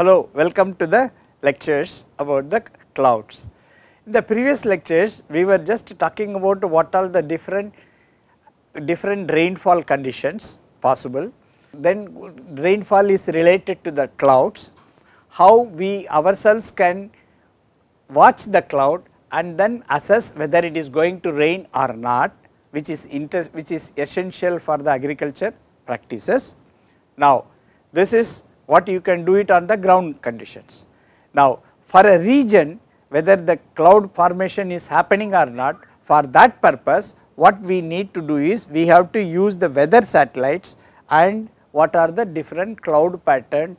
Hello, welcome to the lectures about the clouds. In the previous lectures, we were just talking about what are the different, different rainfall conditions possible. Then rainfall is related to the clouds, how we ourselves can watch the cloud and then assess whether it is going to rain or not, which is, inter, which is essential for the agriculture practices. Now, this is what you can do it on the ground conditions. Now for a region whether the cloud formation is happening or not for that purpose what we need to do is we have to use the weather satellites and what are the different cloud pattern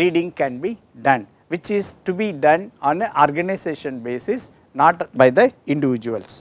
reading can be done which is to be done on an organization basis not by the individuals.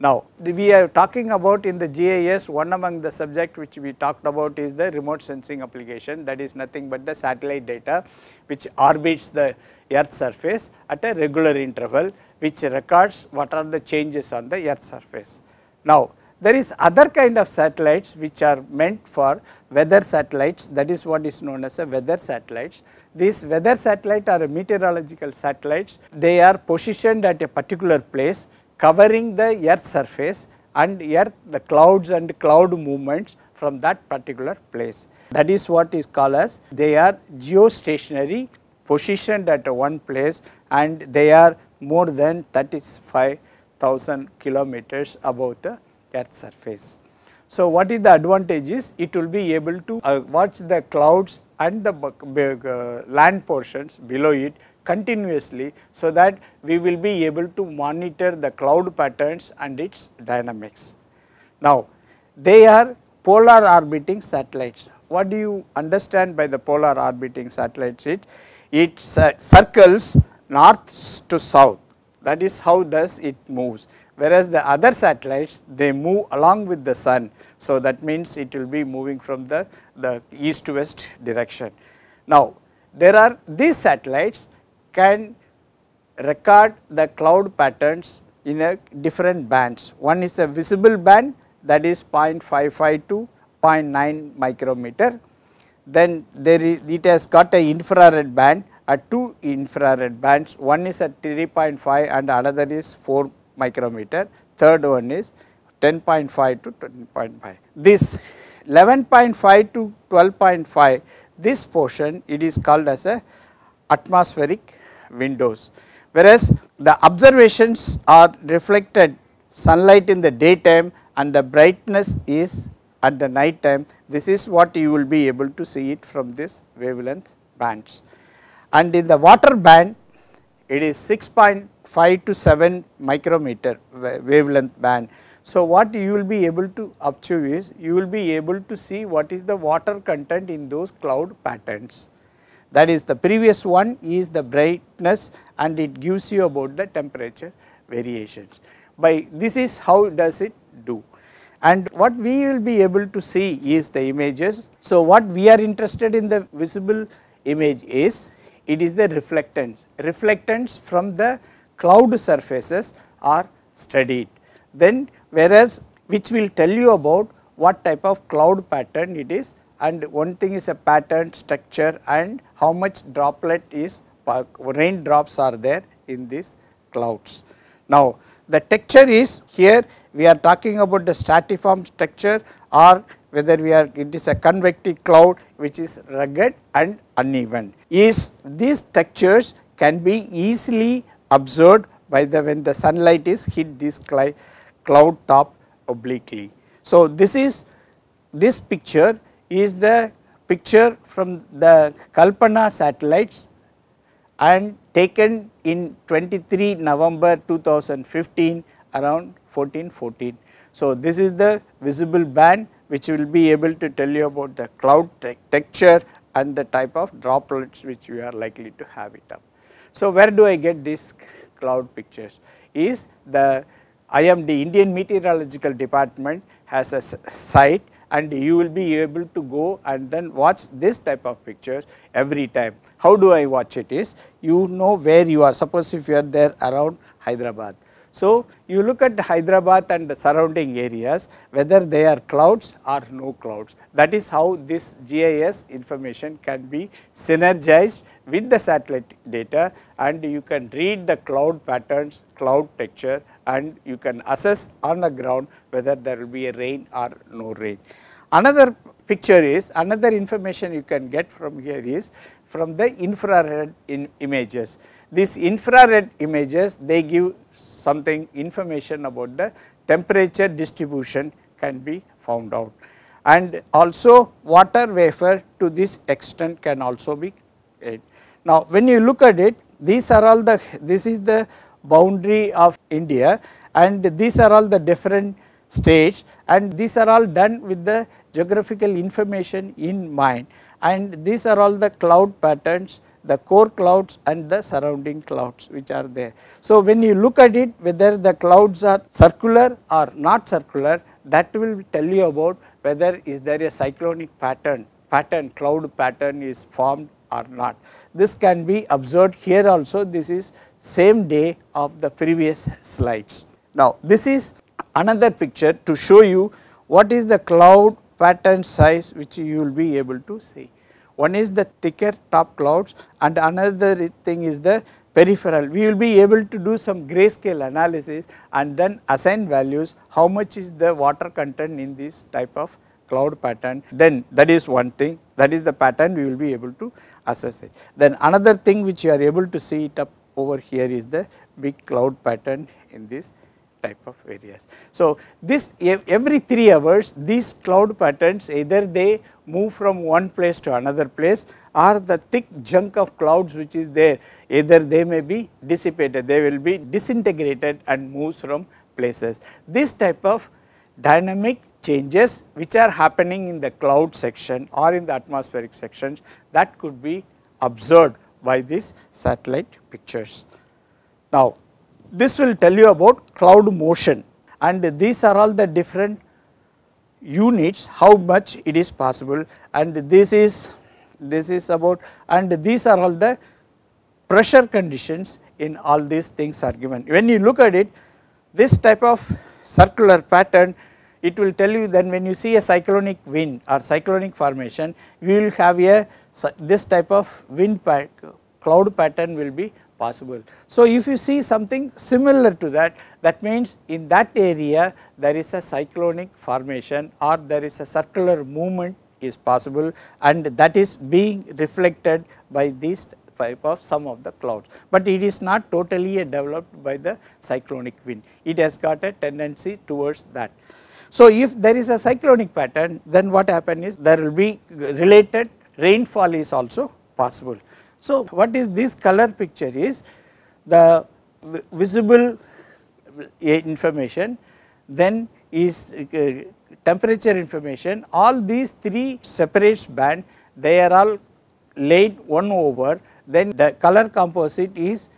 Now, the, we are talking about in the GIS one among the subject which we talked about is the remote sensing application that is nothing but the satellite data which orbits the earth surface at a regular interval which records what are the changes on the earth surface. Now, there is other kind of satellites which are meant for weather satellites that is what is known as a weather satellites. These weather satellite are meteorological satellites they are positioned at a particular place covering the earth surface and earth the clouds and cloud movements from that particular place. That is what is called as they are geostationary positioned at one place and they are more than 35,000 kilometers above the earth surface. So, what is the advantage is it will be able to uh, watch the clouds and the uh, land portions below it continuously so that we will be able to monitor the cloud patterns and its dynamics. Now, they are polar orbiting satellites. What do you understand by the polar orbiting satellites? It, it circles north to south that is how thus it moves whereas the other satellites they move along with the sun. So, that means it will be moving from the, the east to west direction. Now, there are these satellites can record the cloud patterns in a different bands. One is a visible band that is 0.55 to 0.9 micrometer. Then there is, it has got a infrared band at two infrared bands, one is at 3.5 and another is 4 micrometer, third one is 10.5 to 20.5. This 11.5 to 12.5, this portion it is called as a atmospheric windows. Whereas the observations are reflected sunlight in the daytime and the brightness is at the night time. This is what you will be able to see it from this wavelength bands. And in the water band, it is 6.5 to 7 micrometer wavelength band. So, what you will be able to achieve is, you will be able to see what is the water content in those cloud patterns. That is the previous one is the brightness and it gives you about the temperature variations. By this is how does it do and what we will be able to see is the images. So, what we are interested in the visible image is it is the reflectance. Reflectance from the cloud surfaces are studied. Then whereas which will tell you about what type of cloud pattern it is and one thing is a pattern structure and how much droplet is uh, rain drops are there in these clouds. Now the texture is here we are talking about the stratiform structure or whether we are it is a convective cloud which is rugged and uneven is these textures can be easily observed by the when the sunlight is hit this cloud top obliquely. So, this is this picture is the picture from the Kalpana satellites and taken in 23 November 2015 around 1414. So, this is the visible band which will be able to tell you about the cloud te texture and the type of droplets which we are likely to have it up. So, where do I get these cloud pictures is the IMD Indian Meteorological Department has a site and you will be able to go and then watch this type of pictures every time. How do I watch it is you know where you are suppose if you are there around Hyderabad. So, you look at Hyderabad and the surrounding areas whether they are clouds or no clouds that is how this GIS information can be synergized with the satellite data and you can read the cloud patterns, cloud texture and you can assess on the ground whether there will be a rain or no rain. Another picture is another information you can get from here is from the infrared in images. These infrared images they give something information about the temperature distribution can be found out and also water vapor to this extent can also be it. Now when you look at it these are all the this is the boundary of India and these are all the different stage and these are all done with the geographical information in mind and these are all the cloud patterns the core clouds and the surrounding clouds which are there. So, when you look at it whether the clouds are circular or not circular that will tell you about whether is there a cyclonic pattern, pattern cloud pattern is formed or not. This can be observed here also this is same day of the previous slides. Now, this is another picture to show you what is the cloud pattern size which you will be able to see. One is the thicker top clouds and another thing is the peripheral. We will be able to do some grayscale analysis and then assign values how much is the water content in this type of cloud pattern. Then that is one thing that is the pattern we will be able to assess it. Then another thing which you are able to see it up over here is the big cloud pattern in this type of areas. So, this every 3 hours these cloud patterns either they move from one place to another place or the thick junk of clouds which is there either they may be dissipated they will be disintegrated and moves from places. This type of dynamic changes which are happening in the cloud section or in the atmospheric sections that could be observed by these satellite pictures. Now, this will tell you about cloud motion and these are all the different units how much it is possible and this is this is about and these are all the pressure conditions in all these things are given. When you look at it this type of circular pattern it will tell you that when you see a cyclonic wind or cyclonic formation you will have a this type of wind pack, cloud pattern will be possible. So, if you see something similar to that, that means in that area there is a cyclonic formation or there is a circular movement is possible and that is being reflected by this type of some of the clouds. But it is not totally developed by the cyclonic wind, it has got a tendency towards that. So, if there is a cyclonic pattern then what happen is there will be related rainfall is also possible. So, what is this color picture is the visible eh, information then is eh, temperature information all these three separate band they are all laid one over then the color composite is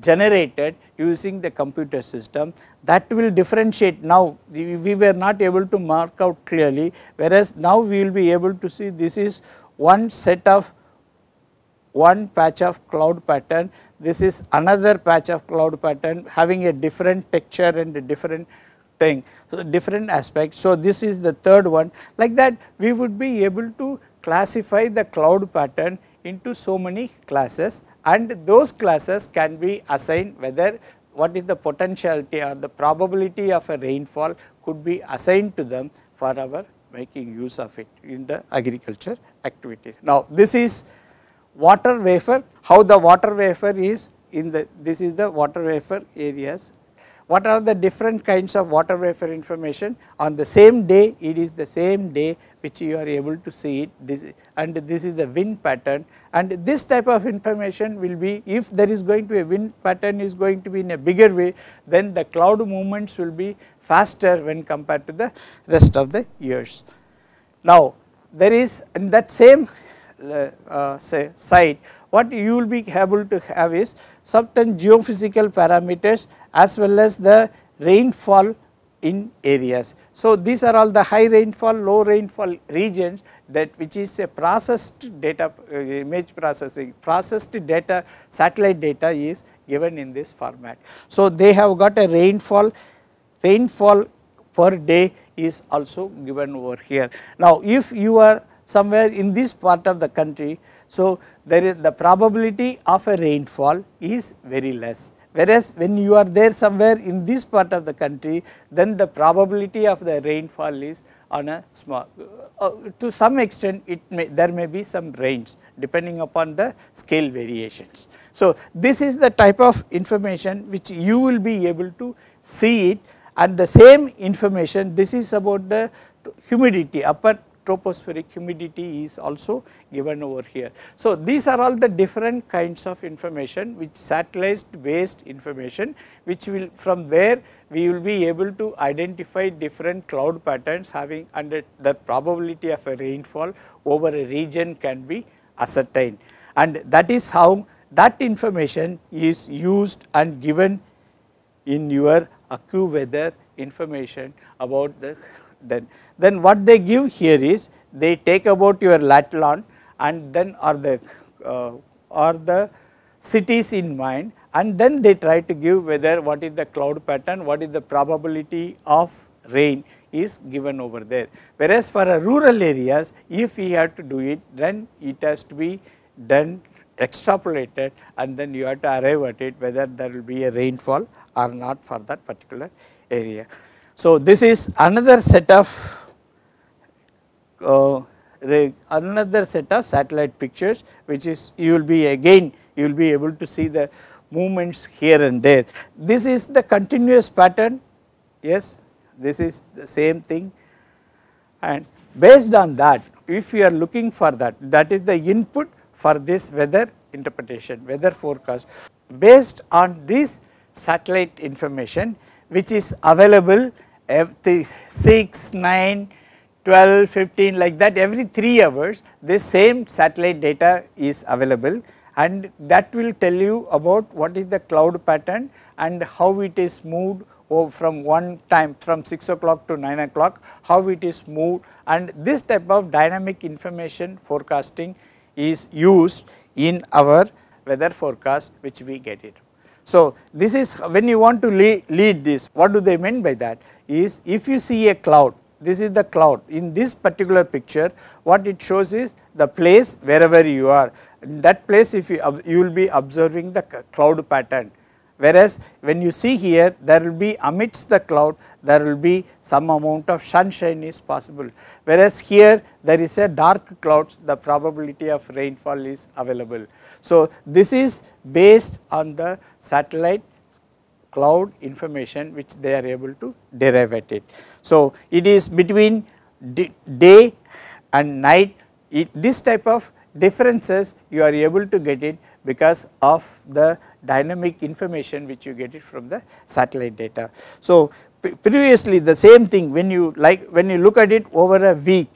generated using the computer system that will differentiate now we were not able to mark out clearly whereas now we will be able to see this is one set of one patch of cloud pattern, this is another patch of cloud pattern having a different texture and a different thing, so different aspect. So, this is the third one like that we would be able to classify the cloud pattern into so many classes and those classes can be assigned whether what is the potentiality or the probability of a rainfall could be assigned to them for our making use of it in the agriculture activities. Now, this is water wafer, how the water wafer is in the, this is the water wafer areas. What are the different kinds of water wafer information on the same day, it is the same day which you are able to see it this and this is the wind pattern and this type of information will be if there is going to be a wind pattern is going to be in a bigger way then the cloud movements will be faster when compared to the rest of the years. Now there is in that same uh, say side, what you will be able to have is certain geophysical parameters as well as the rainfall in areas. So, these are all the high rainfall, low rainfall regions that which is a processed data uh, image processing, processed data satellite data is given in this format. So, they have got a rainfall, rainfall per day is also given over here. Now, if you are somewhere in this part of the country. So, there is the probability of a rainfall is very less. Whereas, when you are there somewhere in this part of the country, then the probability of the rainfall is on a small, uh, to some extent it may, there may be some range depending upon the scale variations. So, this is the type of information which you will be able to see it and the same information, this is about the humidity, upper tropospheric humidity is also given over here. So, these are all the different kinds of information which satellite based information which will from where we will be able to identify different cloud patterns having under the probability of a rainfall over a region can be ascertained and that is how that information is used and given in your AccuWeather information about the then. Then what they give here is they take about your Latlon and then or the uh, or the cities in mind and then they try to give whether what is the cloud pattern, what is the probability of rain is given over there. Whereas for rural areas, if we have to do it, then it has to be done extrapolated and then you have to arrive at it whether there will be a rainfall or not for that particular area. So, this is another set of uh, another set of satellite pictures which is you will be again you will be able to see the movements here and there. This is the continuous pattern yes this is the same thing and based on that if you are looking for that that is the input for this weather interpretation weather forecast based on this satellite information which is available every 6, 9, 12, 15 like that every 3 hours this same satellite data is available and that will tell you about what is the cloud pattern and how it is moved from one time from 6 o'clock to 9 o'clock, how it is moved and this type of dynamic information forecasting is used in our weather forecast which we get it. So, this is when you want to lead, lead this, what do they mean by that? is if you see a cloud, this is the cloud. In this particular picture, what it shows is the place wherever you are. In that place, if you, you will be observing the cloud pattern. Whereas, when you see here, there will be amidst the cloud, there will be some amount of sunshine is possible. Whereas, here there is a dark clouds, the probability of rainfall is available. So, this is based on the satellite cloud information which they are able to derive at it. So, it is between day and night it, this type of differences you are able to get it because of the dynamic information which you get it from the satellite data. So, previously the same thing when you like when you look at it over a week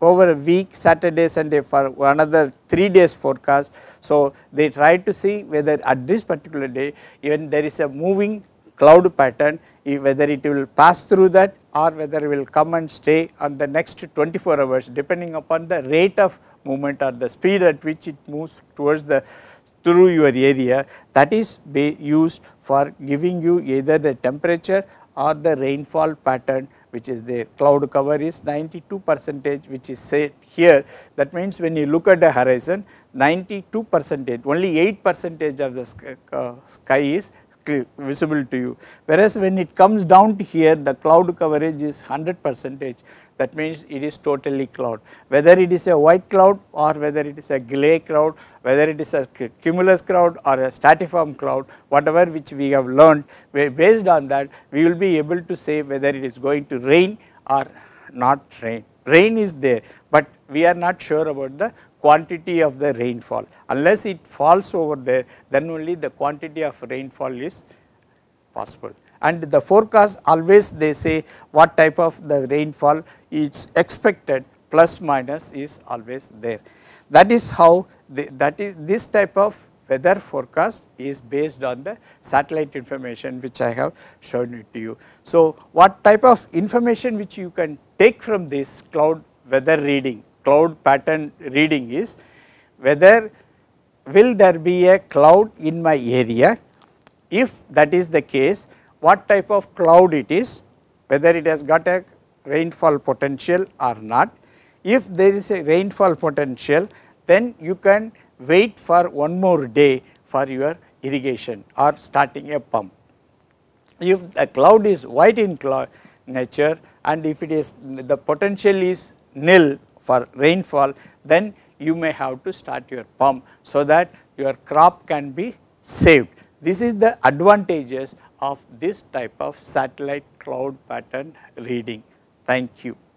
over a week Saturday Sunday for another 3 days forecast. So, they try to see whether at this particular day even there is a moving cloud pattern whether it will pass through that or whether it will come and stay on the next 24 hours depending upon the rate of movement or the speed at which it moves towards the through your area that is used for giving you either the temperature or the rainfall pattern which is the cloud cover is 92 percentage which is said here. That means when you look at the horizon 92 percentage only 8 percentage of the sky, uh, sky is visible to you. Whereas when it comes down to here, the cloud coverage is 100 percentage. That means it is totally cloud. Whether it is a white cloud or whether it is a gray cloud, whether it is a cumulus cloud or a stratiform cloud, whatever which we have learned, based on that, we will be able to say whether it is going to rain or not rain. Rain is there, but we are not sure about the quantity of the rainfall. Unless it falls over there, then only the quantity of rainfall is possible. And the forecast always they say what type of the rainfall is expected plus minus is always there. That is how the, that is this type of weather forecast is based on the satellite information which I have shown it to you. So, what type of information which you can take from this cloud weather reading cloud pattern reading is whether will there be a cloud in my area, if that is the case what type of cloud it is, whether it has got a rainfall potential or not. If there is a rainfall potential then you can wait for one more day for your irrigation or starting a pump. If the cloud is white in nature and if it is the potential is nil for rainfall, then you may have to start your pump so that your crop can be saved. This is the advantages of this type of satellite cloud pattern reading. Thank you.